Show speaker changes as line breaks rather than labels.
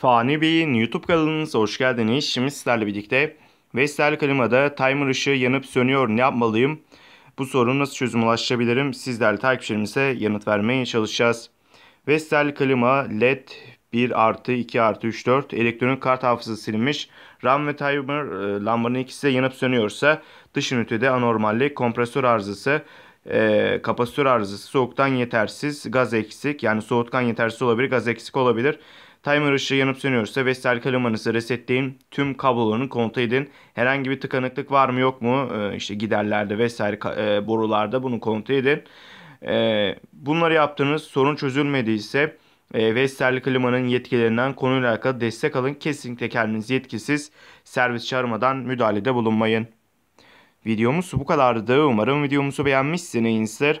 Fani Bey'in YouTube kanalınıza hoş geldiniz. Şimdi sizlerle birlikte Vestel klimada timer ışığı yanıp sönüyor ne yapmalıyım? Bu sorun nasıl çözüm ulaşabilirim? Sizlerle takipçilerimize yanıt vermeye çalışacağız. Vestel klima LED 1 artı 2 artı 3 4 elektronik kart hafızası silinmiş. RAM ve timer e, lambanın ikisi de yanıp sönüyorsa dış ünitede anormallik, e kompresör arızası, e, kapasitör arızası, soğuktan yetersiz, gaz eksik yani soğutkan yetersiz olabilir, gaz eksik olabilir. Timer ışığı yanıp sönüyorsa ve serkal limanınızı resetleyin. Tüm kablolarını kontrol edin. Herhangi bir tıkanıklık var mı yok mu? E, işte giderlerde vesaire e, borularda bunu kontrol edin. E, bunları yaptığınız sorun çözülmediyse e, Westerli Klima'nın yetkilerinden konuyla alakalı destek alın. Kesinlikle kendiniz yetkisiz servis çağırmadan müdahalede bulunmayın. Videomuz bu kadardı. Umarım videomuzu beğenmişsinizdir.